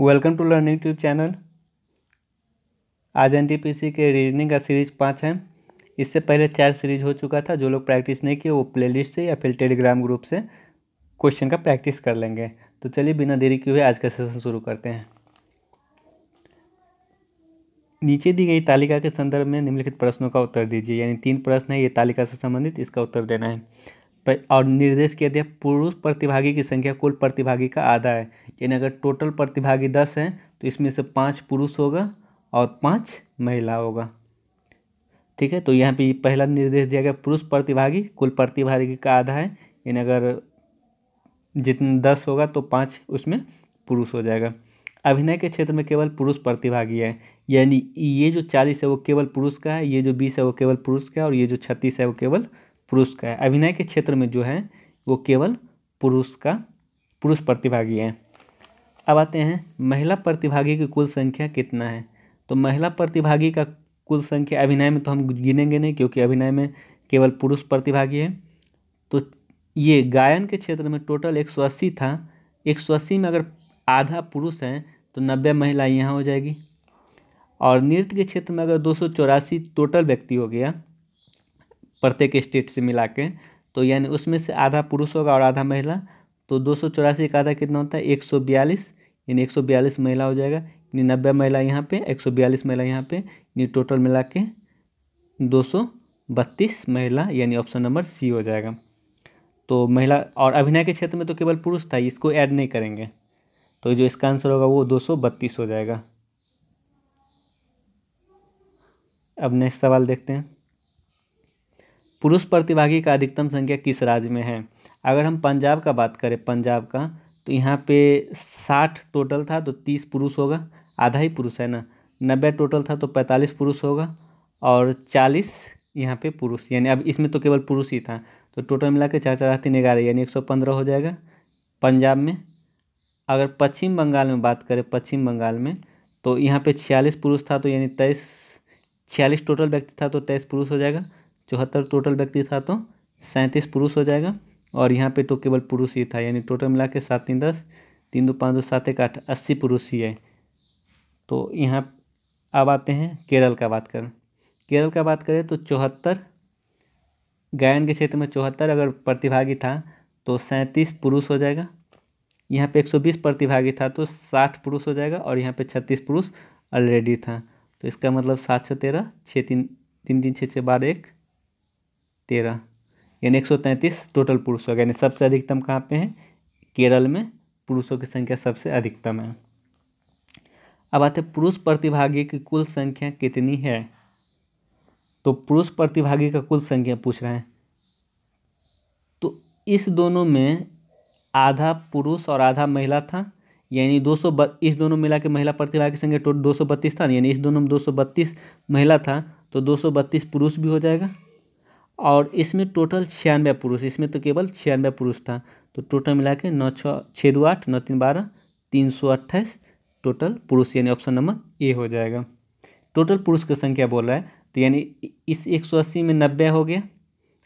welcome to learning tube channel आज N K reasoning का series पाँच है इससे पहले चार सीरीज हो चुका था जो लोग प्रैक्टिस नहीं किए वो प्लेलिस्ट से या फिर टेलीग्राम ग्रुप से क्वेश्चन का प्रैक्टिस कर लेंगे तो चलिए बिना देरी किए हुए आज का सेशन शुरू करते हैं नीचे दी गई तालिका के संदर्भ में निम्नलिखित प्रश्नों का उत्तर दीजिए यानी तीन प्रश्न है ये तालिका से संबंधित इसका उत्तर देना है और निर्देश किया दिया पुरुष प्रतिभागी की संख्या कुल प्रतिभागी का आधा है यानी अगर टोटल प्रतिभागी दस हैं तो इसमें से पाँच पुरुष होगा और पाँच महिला होगा ठीक है तो यहाँ पे पहला निर्देश दिया गया पुरुष प्रतिभागी कुल प्रतिभागी का आधा है यानी अगर जितने दस होगा तो पाँच उसमें पुरुष हो जाएगा अभिनय के क्षेत्र में केवल पुरुष प्रतिभागी है यानी ये जो चालीस है वो केवल पुरुष का है ये जो बीस है वो केवल पुरुष का है और ये जो छत्तीस है वो केवल पुरुष का है अभिनय के क्षेत्र में जो है वो केवल पुरुष का पुरुष प्रतिभागी है अब आते हैं महिला प्रतिभागी की कुल संख्या कितना है तो महिला प्रतिभागी का कुल संख्या अभिनय में तो हम गिनेंगे नहीं क्योंकि अभिनय में केवल पुरुष प्रतिभागी है तो ये गायन के क्षेत्र में टोटल अस्सी था अस्सी में अगर आधा पुरुष हैं तो नब्बे महिला यहाँ हो जाएगी और नृत्य के क्षेत्र में अगर दो टोटल व्यक्ति हो गया प्रत्येक स्टेट से मिला के तो यानी उसमें से आधा पुरुष होगा और आधा महिला तो दो सौ चौरासी का आधा कितना होता है एक सौ बयालीस यानी एक सौ बयालीस महिला हो जाएगा यानी नब्बे महिला यहाँ पे एक सौ बयालीस महिला यहाँ पे यानी टोटल मिला के दो सौ बत्तीस महिला यानी ऑप्शन नंबर सी हो जाएगा तो महिला और अभिनय के क्षेत्र में तो केवल पुरुष था इसको ऐड नहीं करेंगे तो जो इसका आंसर होगा वो दो सौ बत्तीस हो जाएगा अब नेक्स्ट सवाल देखते हैं पुरुष प्रतिभागी का अधिकतम संख्या किस राज्य में है अगर हम पंजाब का बात करें पंजाब का तो यहाँ पे साठ टोटल था तो तीस पुरुष होगा आधा ही पुरुष है ना नब्बे टोटल था तो पैंतालीस पुरुष होगा और चालीस यहाँ पे पुरुष यानी अब इसमें तो केवल पुरुष ही था तो टोटल मिला के चार चार तीन ग्यारह यानी एक सौ पंद्रह हो जाएगा पंजाब में अगर पश्चिम बंगाल में बात करें पश्चिम बंगाल में तो यहाँ पे छियालीस पुरुष था तो यानी तेईस छियालीस टोटल व्यक्ति था तो तेईस पुरुष हो जाएगा चौहत्तर टोटल व्यक्ति था तो सैंतीस पुरुष हो जाएगा और यहाँ पे तो केवल पुरुष ही था यानी टोटल मिला के सात तीन दस तीन दो पाँच दो सात एक आठ अस्सी पुरुष ही है तो यहाँ अब आते हैं केरल का बात करें केरल का बात करें तो चौहत्तर गायन के क्षेत्र में चौहत्तर अगर प्रतिभागी था तो सैंतीस पुरुष हो जाएगा यहाँ पे बीस प्रतिभागी था तो साठ पुरुष हो जाएगा और यहाँ पे छत्तीस पुरुष ऑलरेडी था तो इसका मतलब सात छः तेरह छः तीन तीन तीन छः छः बारह एक तेरह यानी एक सौ तैंतीस टोटल पुरुष हो यानी सबसे अधिकतम कहाँ पे हैं केरल में पुरुषों की संख्या सबसे अधिकतम है अब आते पुरुष प्रतिभागी की कुल संख्या कितनी है तो पुरुष प्रतिभागी का कुल संख्या पूछ रहे हैं तो इस दोनों में आधा पुरुष और आधा महिला था यानी दो सौ इस दोनों मिला के महिला प्रतिभागी संख्या टोटल दो सौ बत्तीस था यानी इस दोनों में दो सौ बत्तीस महिला था तो दो सौ बत्तीस पुरुष भी हो जाएगा और इसमें टोटल छियानवे पुरुष इसमें तो केवल छियानवे पुरुष था तो टोटल मिला के नौ छः छः दो आठ नौ तीन बारह तीन सौ अट्ठाईस टोटल पुरुष यानी ऑप्शन नंबर ए हो जाएगा टोटल पुरुष की संख्या बोल रहा है तो यानी इस एक सौ अस्सी में नब्बे हो गया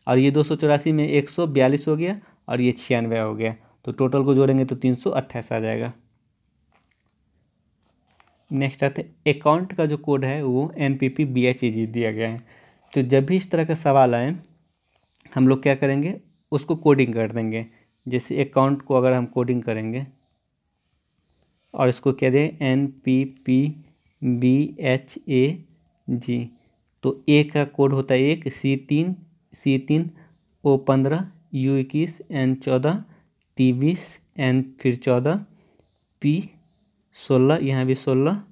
और ये दो सौ चौरासी में एक सौ बयालीस हो गया और ये छियानवे हो गया तो टोटल को जोड़ेंगे तो तीन सौ अट्ठाईस आ जाएगा नेक्स्ट आते हैं अकाउंट का जो कोड है वो N P P B H E G दिया गया है तो जब भी इस तरह का सवाल आए हम लोग क्या करेंगे उसको कोडिंग कर देंगे जैसे अकाउंट को अगर हम कोडिंग करेंगे और इसको कह दें N P P B H A G तो ए का कोड होता है एक सी तीन सी तीन ओ पंद्रह यू इक्कीस एन चौदह टी बीस एन फिर चौदह पी सोलह यहाँ भी सोलह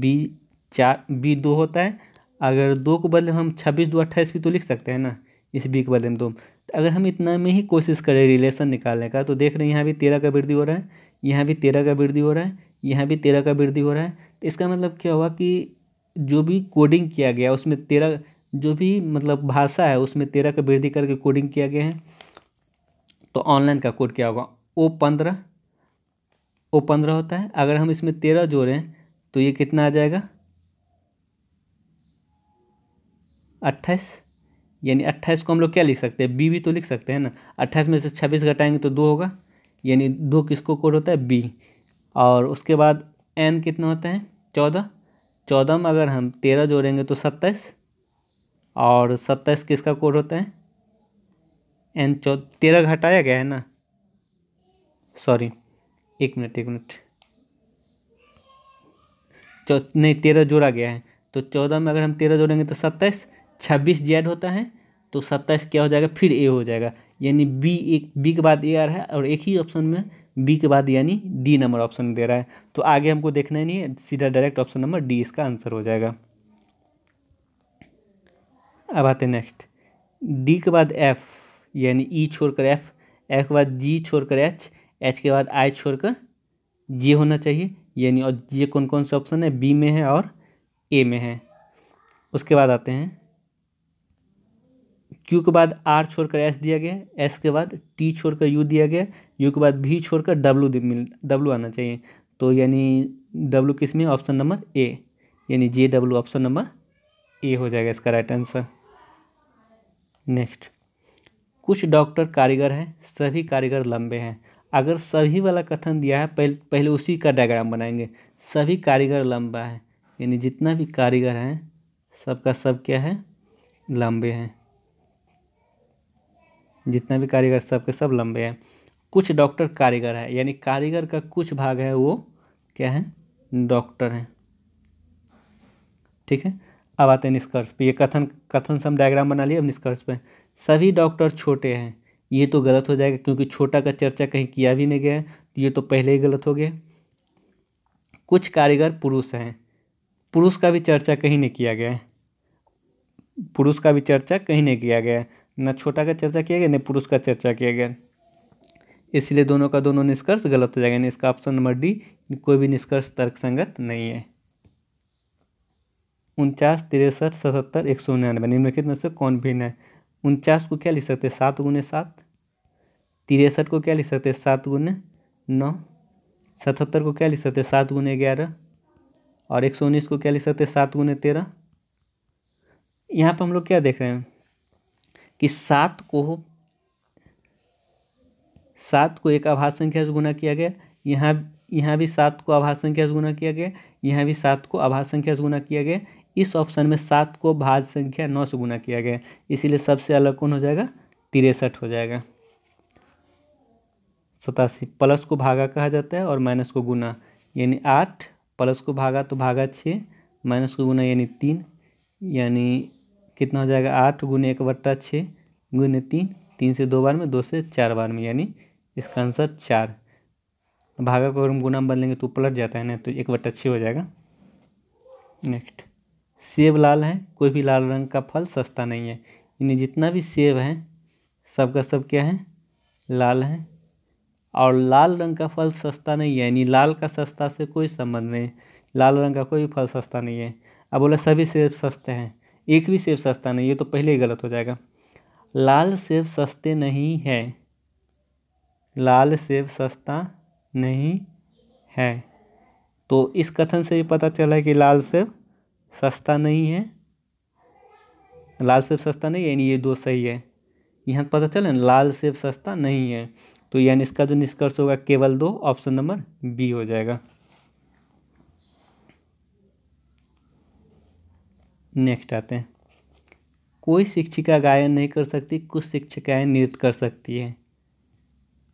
बी चार बी दो होता है अगर दो को बदले हम छब्बीस दो अट्ठाईस भी तो लिख सकते हैं ना इस बी के बदले में दो तो अगर हम इतना में ही कोशिश करें रिलेशन निकालने का तो देख रहे हैं यहाँ भी तेरह का वृद्धि हो रहा है यहाँ भी तेरह का वृद्धि हो रहा है यहाँ भी तेरह का वृद्धि हो रहा है तो इसका मतलब क्या हुआ कि जो भी कोडिंग किया गया उसमें तेरह जो भी मतलब भाषा है उसमें तेरह का वृद्धि करके कोडिंग किया गया है तो ऑनलाइन का कोड क्या होगा ओ पंद्रह ओ पंद्रह होता है अगर हम इसमें तेरह जोड़ें तो ये कितना आ जाएगा अट्ठाईस यानी अट्ठाईस को हम लोग क्या लिख सकते हैं बी भी तो लिख सकते हैं ना अट्ठाईस में से छब्बीस घटाएंगे तो दो होगा यानी दो किसको कोड होता है बी और उसके बाद एन कितना होता है चौदह चौदह में अगर हम तेरह जोड़ेंगे तो सत्ताईस और सत्ताईस किसका कोड होता है एन चौ तेरह घटाया गया है ना सॉरी एक मिनट एक मिनट चौ नहीं तेरह जोड़ा गया है तो चौदह में अगर हम तेरह जोड़ेंगे तो सत्ताईस छब्बीस जेड होता है तो सत्ताईस क्या हो जाएगा फिर ए हो जाएगा यानी बी एक बी के बाद ए आ रहा है और एक ही ऑप्शन में बी के बाद यानी डी नंबर ऑप्शन दे रहा है तो आगे हमको देखना ही नहीं है सीधा डायरेक्ट ऑप्शन नंबर डी इसका आंसर हो जाएगा अब आते हैं नेक्स्ट डी के बाद एफ यानी ई e छोड़कर एफ एफ के बाद जी छोड़कर एच एच के बाद आई छोड़कर जे होना चाहिए यानी और जे कौन कौन से ऑप्शन है बी में है और ए में है उसके बाद आते हैं क्यू के बाद आर छोड़कर एस दिया गया एस के बाद टी छोड़कर यू दिया गया यू के बाद भी छोड़कर डब्लू मिल डब्लू आना चाहिए तो यानी डब्लू किस में ऑप्शन नंबर ए यानी J W option number A हो जाएगा इसका राइट आंसर नेक्स्ट कुछ डॉक्टर कारीगर हैं सभी कारीगर लंबे हैं अगर सभी वाला कथन दिया है पहले पहले उसी का डायग्राम बनाएंगे सभी कारीगर लंबा है यानी जितना भी कारीगर हैं सबका सब क्या है लंबे हैं जितना भी कारीगर सबके सब लंबे हैं कुछ डॉक्टर कारीगर है यानी कारीगर का कुछ भाग है वो क्या है डॉक्टर हैं ठीक है अब आते हैं निष्कर्ष पे ये कथन कथन से हम डायग्राम बना लिए अब निष्कर्ष पे सभी डॉक्टर छोटे हैं ये तो गलत हो जाएगा क्योंकि छोटा का चर्चा कहीं किया भी नहीं गया है तो ये तो पहले ही गलत हो गया कुछ कारीगर पुरुष हैं पुरुष का भी चर्चा कहीं नहीं किया गया है पुरुष का भी चर्चा कहीं नहीं किया गया है न छोटा का चर्चा किया गया न पुरुष का चर्चा किया गया इसलिए दोनों का दोनों निष्कर्ष गलत हो जाएगा इसका ऑप्शन नंबर डी कोई भी निष्कर्ष तर्कसंगत नहीं है उनचास तिरसठ सतहत्तर एक सौ निन्यानवे निम्नलिखित में से कौन भिन्न है उनचास को क्या लिख सकते हैं सात गुने सात तिरसठ को क्या लिख सकते हैं सात गुने नौ सतहत्तर को क्या लिख सकते हैं सात गुने ग्यारह और एक सौ उन्नीस को क्या लिख सकते हैं सात गुने तेरह यहाँ पर हम लोग क्या देख रहे हैं कि सात को सात को एक आभास संख्या से गुना किया गया यहाँ यहाँ भी सात को आभास संख्या से गुना किया गया यहाँ भी सात को आभास संख्या से गुना किया गया इस ऑप्शन में सात को भाज संख्या नौ से गुना किया गया इसीलिए सबसे अलग कौन हो जाएगा तिरसठ हो जाएगा सतासी प्लस को भागा कहा जाता है और माइनस को गुना यानी आठ प्लस को भागा तो भागा छः माइनस को गुना यानी तीन यानी कितना हो जाएगा आठ गुने एक बट्टा छः गुने तीन तीन से दो बार में दो से चार बार में यानी इसका आंसर चार भागा को अगर हम गुना में बदलेंगे तो पलट जाता है ना तो एक बट्टा छः हो जाएगा नेक्स्ट सेब लाल है कोई भी लाल रंग का फल सस्ता नहीं है यानी जितना भी सेब है सबका सब क्या है लाल है और लाल रंग का फल सस्ता नहीं है यानी लाल का सस्ता से कोई संबंध नहीं लाल रंग का कोई फल सस्ता नहीं है अब बोला सभी सेब सस्ते हैं एक भी सेब सस्ता नहीं है तो पहले ही गलत हो जाएगा लाल सेब सस्ते नहीं है लाल सेब सस्ता नहीं है तो इस कथन से ये पता चला कि लाल सेब सस्ता नहीं है लाल सेब सस्ता नहीं है यानी ये दो सही है यहाँ पता चले लाल सेब सस्ता नहीं है तो यानी इसका जो निष्कर्ष होगा केवल दो ऑप्शन नंबर बी हो जाएगा नेक्स्ट आते हैं कोई शिक्षिका गायन नहीं कर सकती कुछ शिक्षिकाएँ नृत्य कर सकती है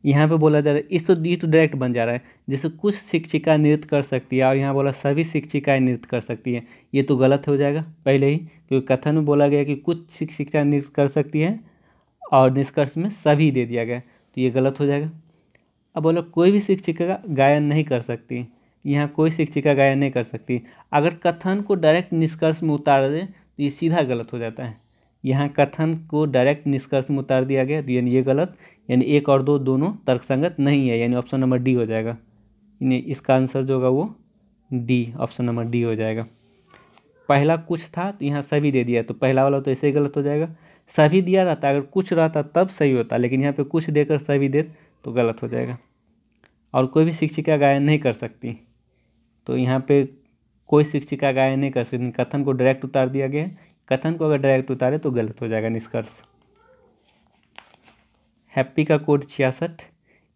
यहाँ पे बोला जा रहा है इस तो ये तो डायरेक्ट बन जा रहा है जैसे कुछ शिक्षिका नृत्य कर सकती है और यहाँ बोला सभी शिक्षिकाएँ नृत्य कर सकती हैं ये तो गलत हो जाएगा पहले ही क्योंकि कथन में बोला गया कि कुछ शिक्षिका नृत्य कर सकती है और निष्कर्ष में सभी दे दिया गया तो ये गलत हो जाएगा अब बोला कोई भी शिक्षिका गायन नहीं कर सकती यहाँ कोई शिक्षिका गायन नहीं कर सकती अगर कथन को डायरेक्ट निष्कर्ष में उतार दें तो ये सीधा गलत हो जाता है यहाँ कथन को डायरेक्ट निष्कर्ष में उतार दिया गया यानी ये गलत यानी एक और दो दोनों तर्कसंगत नहीं है यानी ऑप्शन नंबर डी हो जाएगा यानी इसका आंसर जो होगा वो डी ऑप्शन नंबर डी हो जाएगा पहला कुछ था तो यहाँ सभी दे दिया तो पहला वाला तो ऐसे ही गलत हो जाएगा सभी दिया रहता अगर कुछ रहता तब सही होता लेकिन यहाँ पे कुछ देकर सभी दे तो गलत हो जाएगा और कोई भी शिक्षिका गायन नहीं कर सकती तो यहाँ पे कोई शिक्षिका गायन नहीं कर सकती कथन को डायरेक्ट उतार दिया गया कथन को अगर डायरेक्ट उतारे तो गलत हो जाएगा निष्कर्ष हैप्पी का कोड छियासठ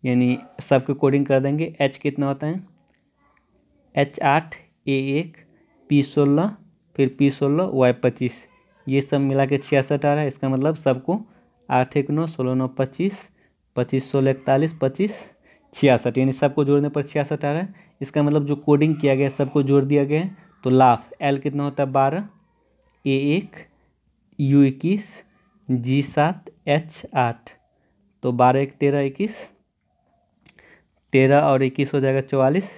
यानी सबके कोडिंग कर देंगे एच कितना होता है एच आठ ए एक पी सोलह फिर पी सोलह वाई पच्चीस ये सब मिला के छियासठ आ रहा है इसका मतलब सबको आठ एक नौ सोलह नौ पच्चीस पच्चीस सोलह इकतालीस पच्चीस छियासठ यानी सबको जोड़ने पर छियासठ आ रहा है इसका मतलब जो कोडिंग किया गया सबको जोड़ दिया गया है तो लाफ एल कितना होता है बारह ए एक यू इक्कीस जी सात एच आठ तो बारह एक तेरह इक्कीस तेरह और इक्कीस हो जाएगा चौवालीस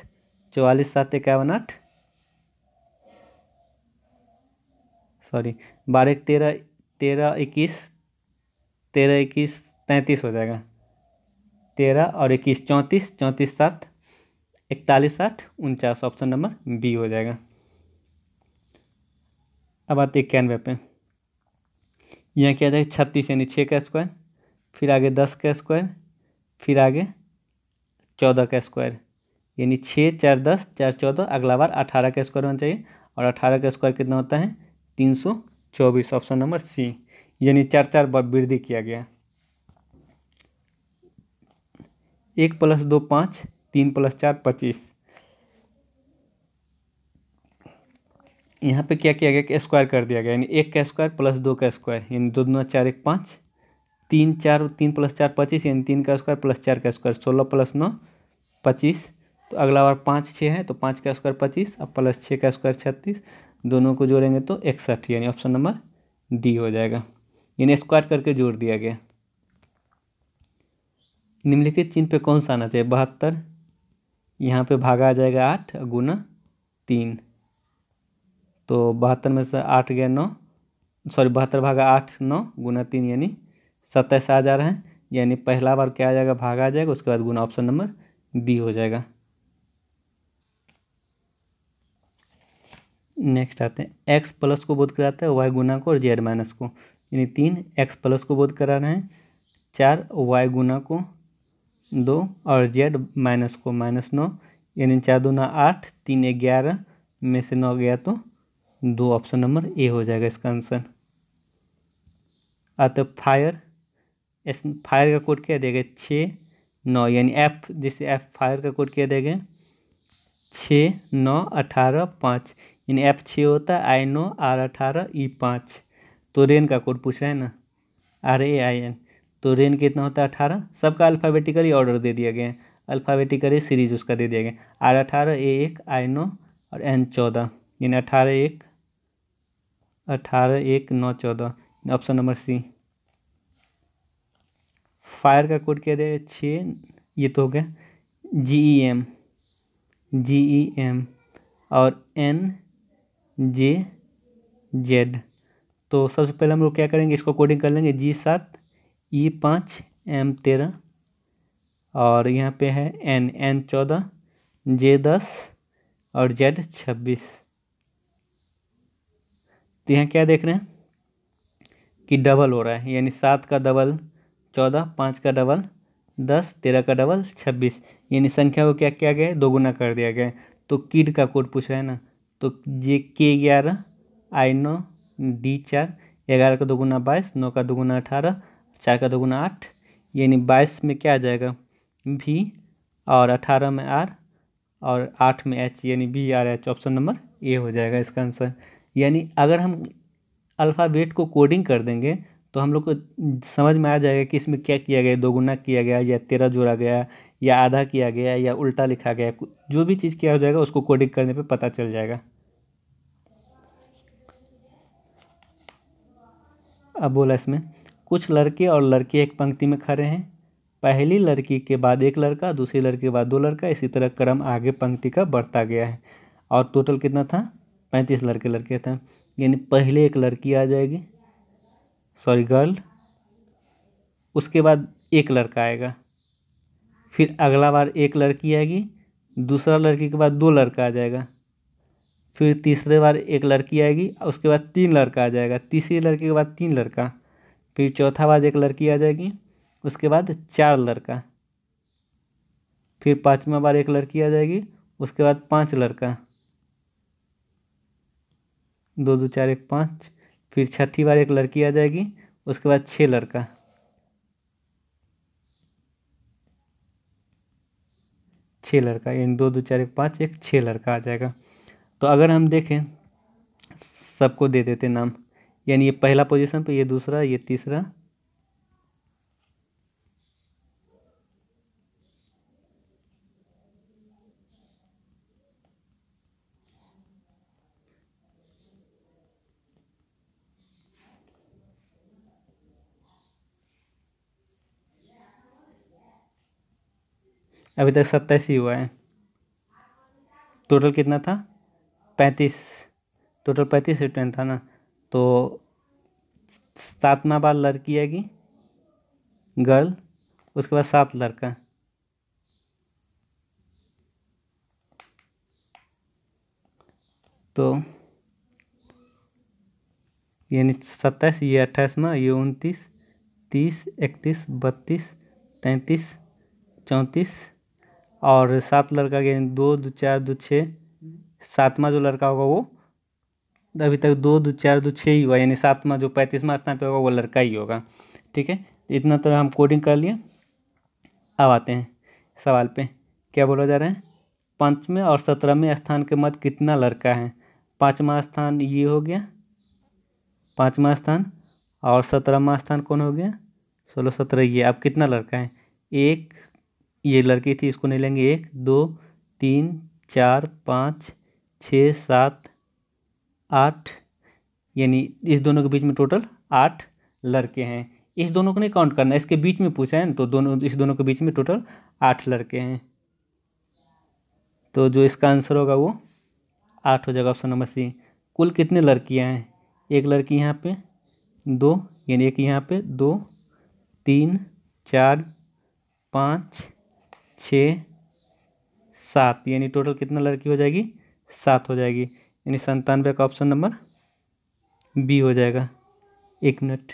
चौवालीस सात इक्यावन आठ सॉरी बारह एक तेरह तेरह इक्कीस तेरह इक्कीस तैंतीस हो जाएगा तेरह और इक्कीस चौंतीस चौंतीस सात इकतालीस साठ उनचास ऑप्शन नंबर बी हो जाएगा अब आते इक्यानवे पे यहाँ क्या जाएगा छत्तीस यानी छः का स्क्वायर फिर आगे दस का स्क्वायर फिर आगे चौदह का स्क्वायर यानी छः चार दस चार चौदह अगला बार अठारह का स्क्वायर होना चाहिए और अठारह का स्क्वायर कितना होता है तीन सौ चौबीस ऑप्शन नंबर सी यानी चार चार बार वृद्धि किया गया एक प्लस दो पाँच तीन प्लस चार पच्चीस यहाँ पे क्या किया गया कि स्क्वायर कर दिया गया यानी एक का स्क्वायर प्लस दो का स्क्वायर यानी दो दो चार एक पाँच तीन चार तीन प्लस चार पच्चीस यानी तीन का स्क्वायर प्लस चार का स्क्वायर सोलह प्लस नौ पच्चीस तो अगला बार पाँच छः है तो पाँच का स्क्वायर पच्चीस और प्लस छः का स्क्वायर छत्तीस दोनों को जोड़ेंगे तो इकसठ यानी ऑप्शन नंबर डी हो जाएगा यानी स्क्वायर करके जोड़ दिया गया निम्नलिखित चिन्ह पे कौन सा आना चाहिए बहत्तर यहाँ पे भागा आ जाएगा आठ गुना तीन तो बहत्तर में से आठ गया नौ सॉरी बहत्तर भागा आठ नौ गुना तीन यानी सत्ताईस आ जा रहे हैं यानी पहला बार क्या आ जाएगा भागा आ जाएगा उसके बाद गुना ऑप्शन नंबर बी हो जाएगा नेक्स्ट आते हैं एक्स प्लस को बोध कराते हैं वाई गुना को और जेड माइनस को यानी तीन एक्स प्लस को बोध करा रहे हैं चार वाई गुना को दो और जेड माइनस को माइनस नौ यानी चार दो ना आठ तीन ग्यारह में से नौ गया तो दो ऑप्शन नंबर ए हो जाएगा इसका आंसर अतः फायर इस फायर का कोड क्या देगा छः नौ यानी एफ जैसे एफ फायर का कोड क्या देगा छः नौ अठारह पाँच यानी एफ छः होता है आई नौ आर अठारह ई पाँच तो रेन का कोड पूछ रहे हैं ना आर ए आई एन तो रेन कितना होता है अठारह सबका अल्फ़ाबेटिकली ऑर्डर दे दिया गया है अल्फ़ाबेटिकली सीरीज उसका दे दिया गया आर अठारह ए एक आई नौ और एन चौदह यानी अठारह एक अठारह एक नौ चौदह ऑप्शन नंबर सी फायर का कोड क्या देगा छः ये तो हो गया G E M G E M और एन जे जेड तो सबसे पहले हम लोग क्या करेंगे इसको कोडिंग कर लेंगे जी सात ई पाँच एम तेरह और यहाँ पे है एन एन चौदह जे दस और जेड छब्बीस तो यहाँ क्या देख रहे हैं कि डबल हो रहा है यानी सात का डबल चौदह पाँच का डबल दस तेरह का डबल छब्बीस यानी संख्या को क्या किया गया है दोगुना कर दिया गया है तो किड का कोड पूछ रहा है ना तो जे के ग्यारह आई नौ डी चार ग्यारह का दोगुना बाईस नौ का दोगुना अठारह चार का दोगुना आठ यानी बाईस में क्या आ जाएगा भी और अठारह में आर और आठ में एच यानी B R H option number A हो जाएगा इसका आंसर यानी अगर हम अल्फ़ाबेट को कोडिंग कर देंगे तो हम लोग को समझ में आ जाएगा कि इसमें क्या किया गया दोगुना किया गया या तेरह जोड़ा गया या आधा किया गया या उल्टा लिखा गया जो भी चीज़ किया हो जाएगा उसको कोडिंग करने पे पता चल जाएगा अब बोला इसमें कुछ लड़के और लड़की एक पंक्ति में खड़े हैं पहली लड़की के बाद एक लड़का दूसरी लड़की के बाद दो लड़का इसी तरह क्रम आगे पंक्ति का बढ़ता गया है और टोटल कितना था पैंतीस लड़के लड़के थे यानी पहले एक लड़की आ जाएगी सॉरी गर्ल उसके बाद एक लड़का आएगा फिर अगला बार एक लड़की आएगी दूसरा लड़की के बाद दो लड़का आ जाएगा फिर तीसरे बार एक लड़की आएगी उसके बाद तीन लड़का आ जाएगा तीसरी लड़की के बाद तीन लड़का फिर चौथा बाज एक लड़की आ जाएगी उसके बाद चार लड़का फिर पाँचवा बार एक लड़की आ जाएगी उसके बाद पांच लड़का दो दो चार एक पाँच फिर छठी बार एक लड़की आ जाएगी उसके बाद छः लड़का छः लड़का यानी दो दो चार एक पाँच एक छः लड़का आ जाएगा तो अगर हम देखें सबको दे देते नाम यानी ये पहला पोजीशन पे ये दूसरा ये तीसरा अभी तक सत्ताईस ही हुआ है टोटल कितना था पैंतीस टोटल पैंतीस रिटर्न था ना तो सातवा बार लड़की आएगी गर्ल उसके बाद सात लड़का तो यानी सत्ताईस ये अट्ठाईसवा ये उनतीस तीस इकतीस बत्तीस तैंतीस चौंतीस और सात लड़का के दो दो चार दो छः सातवा जो लड़का होगा वो तो अभी तक दो दो चार दो छः ही हुआ यानी सातवा जो पैंतीसवां स्थान पर होगा वो लड़का ही होगा ठीक है तो इतना तरह तो हम कोडिंग कर लिए अब आते हैं सवाल पे क्या बोला जा रहा है पाँचवें और सत्रहवें स्थान के मध्य कितना लड़का है पाँचवा स्थान ये हो गया पाँचवा स्थान और सत्रहवा स्थान कौन हो गया सोलह सत्रह ये अब कितना लड़का है एक ये लड़की थी इसको नहीं लेंगे एक दो तीन चार पाँच छः सात आठ यानी इस दोनों के बीच में टोटल आठ लड़के हैं इस दोनों को नहीं काउंट करना इसके बीच में पूछा है ना तो दोनों इस दोनों के बीच में टोटल आठ लड़के हैं तो जो इसका आंसर होगा वो आठ हो जाएगा ऑप्शन नंबर सी कुल कितने लड़कियाँ हैं एक लड़की यहाँ पे दो यानी एक यहाँ पे दो तीन चार पाँच छ सात यानी टोटल कितना लड़की हो जाएगी सात हो जाएगी यानी संतानवे का ऑप्शन नंबर बी हो जाएगा एक मिनट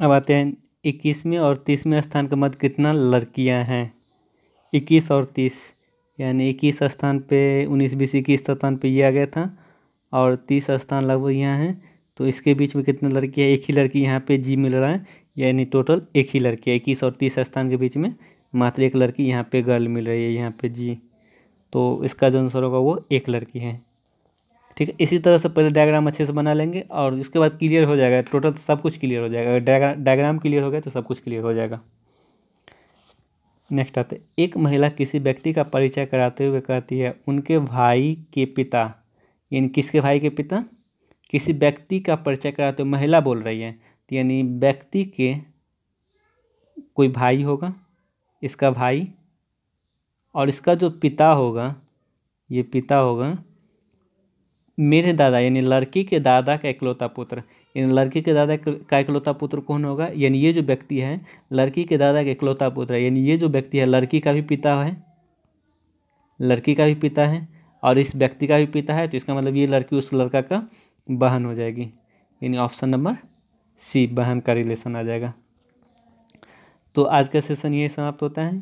अब आते हैं इक्कीसवें और तीसवें स्थान के मध्य कितना लड़कियां हैं इक्कीस और तीस यानी इक्कीस स्थान पे उन्नीस बीस इक्कीस स्थान पे ये आ गया था और तीस स्थान लगभग यहाँ हैं तो इसके बीच में कितनी लड़की है एक ही लड़की यहाँ पे जी मिल रहा है यानी टोटल एक ही लड़की है इक्कीस और तीस स्थान के बीच में मात्र एक लड़की यहाँ पे गर्ल मिल रही है यहाँ पे जी तो इसका जो आंसर होगा वो एक लड़की है ठीक है इसी तरह से पहले डायग्राम अच्छे से बना लेंगे और इसके बाद क्लियर हो जाएगा टोटल तो सब कुछ क्लियर हो जाएगा अगर डायग्राम क्लियर हो गया तो सब कुछ क्लियर हो जाएगा नेक्स्ट आते एक महिला किसी व्यक्ति का परिचय कराते हुए कहती है उनके भाई के पिता यानी किसके भाई के पिता किसी व्यक्ति का परिचय कराते हुए महिला बोल रही है यानी व्यक्ति के कोई भाई होगा इसका भाई और इसका जो पिता होगा ये पिता होगा मेरे दादा यानी लड़की के दादा का इकलौता पुत्र यानी लड़की के दादा का इकलौता पुत्र कौन होगा यानी ये जो व्यक्ति है लड़की के दादा का इकलौता पुत्र है यानी ये जो व्यक्ति है लड़की का भी पिता है लड़की का भी पिता है और इस व्यक्ति का भी पिता है तो इसका मतलब ये लड़की उस लड़का का बहन हो जाएगी यानी ऑप्शन नंबर सी बहन का रिलेशन आ जाएगा तो आज का सेशन यही समाप्त होता है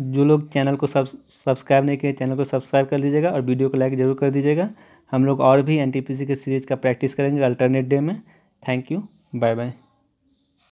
जो लोग चैनल को सब सब्सक्राइब नहीं किए चैनल को सब्सक्राइब कर दीजिएगा और वीडियो को लाइक ज़रूर कर दीजिएगा हम लोग और भी एन के सीरीज़ का प्रैक्टिस करेंगे अल्टरनेट डे में थैंक यू बाय बाय